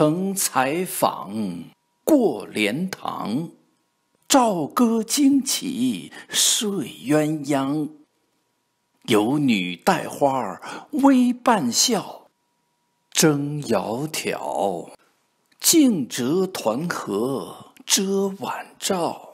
曾采访过莲塘，棹歌惊起睡鸳鸯。有女戴花微半笑，争窈窕，竞折团荷遮晚照。